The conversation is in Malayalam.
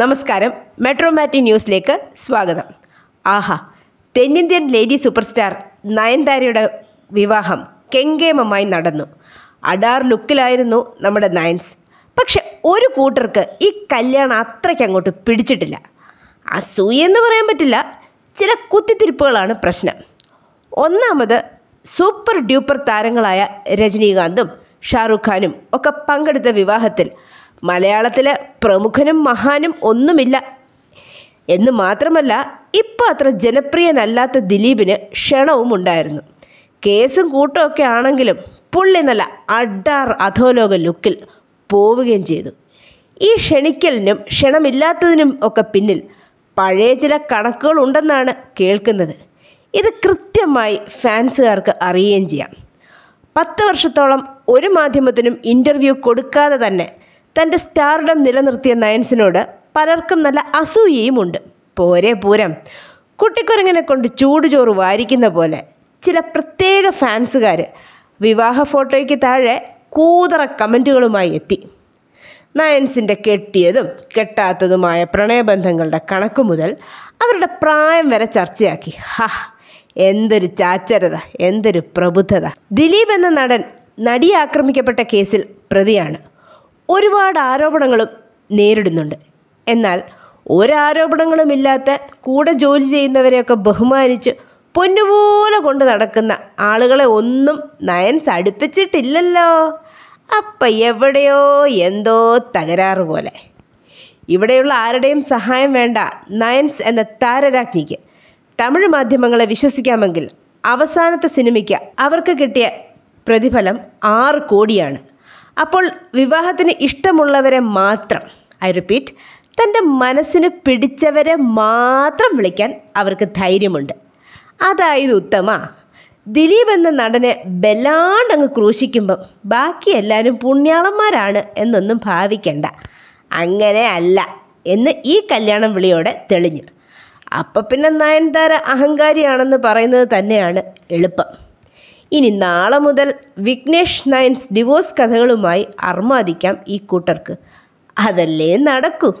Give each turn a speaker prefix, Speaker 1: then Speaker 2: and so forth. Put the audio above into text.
Speaker 1: നമസ്കാരം മെട്രോ മാറ്റി ന്യൂസിലേക്ക് സ്വാഗതം ആഹാ തെന്നിന്ത്യൻ ലേഡി സൂപ്പർ സ്റ്റാർ നയൻതാരയുടെ വിവാഹം കെങ്കേമമായി നടന്നു അഡാർ ലുക്കിലായിരുന്നു നമ്മുടെ നയൻസ് പക്ഷെ ഒരു കൂട്ടർക്ക് ഈ കല്യാണം അത്രയ്ക്ക് അങ്ങോട്ട് പിടിച്ചിട്ടില്ല അസൂയെന്ന് പറയാൻ പറ്റില്ല ചില കുത്തിത്തിരിപ്പുകളാണ് പ്രശ്നം ഒന്നാമത് സൂപ്പർ ഡ്യൂപ്പർ താരങ്ങളായ രജനീകാന്തും ഷാറുഖ് ഖാനും ഒക്കെ പങ്കെടുത്ത വിവാഹത്തിൽ മലയാളത്തിലെ പ്രമുഖനും മഹാനും ഒന്നുമില്ല എന്ന് മാത്രമല്ല ഇപ്പോൾ അത്ര ജനപ്രിയനല്ലാത്ത ദിലീപിന് ക്ഷണവും ഉണ്ടായിരുന്നു കേസും കൂട്ടമൊക്കെ ആണെങ്കിലും പുള്ളി നല്ല അഡാർ അധോലോക ലുക്കിൽ പോവുകയും ചെയ്തു ഈ ക്ഷണിക്കലിനും ക്ഷണമില്ലാത്തതിനും ഒക്കെ പിന്നിൽ പഴയ ചില കണക്കുകൾ ഉണ്ടെന്നാണ് കേൾക്കുന്നത് ഇത് കൃത്യമായി ഫാൻസുകാർക്ക് അറിയുകയും ചെയ്യാം പത്ത് വർഷത്തോളം ഒരു മാധ്യമത്തിനും ഇൻ്റർവ്യൂ കൊടുക്കാതെ തന്നെ തൻ്റെ സ്റ്റാർഡം നിലനിർത്തിയ നയൻസിനോട് പലർക്കും നല്ല അസൂയയുമുണ്ട് പോരെ പൂരം കുട്ടിക്കുരങ്ങനെ കൊണ്ട് ചൂടുചോറ് വാരിക്കുന്ന പോലെ ചില പ്രത്യേക ഫാൻസുകാർ വിവാഹ ഫോട്ടോയ്ക്ക് താഴെ കൂതറ കമൻറ്റുകളുമായി എത്തി നയൻസിൻ്റെ കെട്ടിയതും കെട്ടാത്തതുമായ പ്രണയബന്ധങ്ങളുടെ കണക്ക് മുതൽ അവരുടെ പ്രായം വരെ ചർച്ചയാക്കി ഹാ എന്തൊരു ചാച്ചരത എന്തൊരു പ്രബുദ്ധത ദിലീപ് എന്ന നടൻ നടിയെ ആക്രമിക്കപ്പെട്ട കേസിൽ പ്രതിയാണ് ഒരുപാട് ആരോപണങ്ങളും നേരിടുന്നുണ്ട് എന്നാൽ ഒരാരോപണങ്ങളുമില്ലാത്ത കൂടെ ജോലി ചെയ്യുന്നവരെയൊക്കെ ബഹുമാനിച്ച് പൊന്നുപോലെ കൊണ്ട് നടക്കുന്ന ആളുകളെ ഒന്നും നയൻസ് അടുപ്പിച്ചിട്ടില്ലല്ലോ അപ്പം എവിടെയോ എന്തോ തകരാറ് പോലെ ഇവിടെയുള്ള ആരുടെയും സഹായം വേണ്ട നയൻസ് എന്ന താരരാജ്ഞിക്ക് തമിഴ് മാധ്യമങ്ങളെ വിശ്വസിക്കാമെങ്കിൽ അവസാനത്തെ സിനിമയ്ക്ക് അവർക്ക് കിട്ടിയ പ്രതിഫലം ആറ് കോടിയാണ് അപ്പോൾ വിവാഹത്തിന് ഇഷ്ടമുള്ളവരെ മാത്രം ഐ റിപ്പീറ്റ് തൻ്റെ മനസ്സിന് പിടിച്ചവരെ മാത്രം വിളിക്കാൻ അവർക്ക് ധൈര്യമുണ്ട് അതായത് ഉത്തമ ദിലീപ് എന്ന നടനെ ബലാണ്ടങ്ങ് ക്രൂശിക്കുമ്പം ബാക്കി എല്ലാവരും പുണ്യാളന്മാരാണ് എന്നൊന്നും ഭാവിക്കണ്ട അങ്ങനെ അല്ല എന്ന് ഈ കല്യാണം വിളിയോടെ തെളിഞ്ഞു അപ്പം പിന്നെ നയൻതാര അഹങ്കാരിയാണെന്ന് പറയുന്നത് തന്നെയാണ് എളുപ്പം ഇനി നാളെ മുതൽ വിഘ്നേഷ് നയൻസ് ഡിവോഴ്സ് കഥകളുമായി അർമാദിക്കാം ഈ കൂട്ടർക്ക് അതല്ലേ നടക്കൂ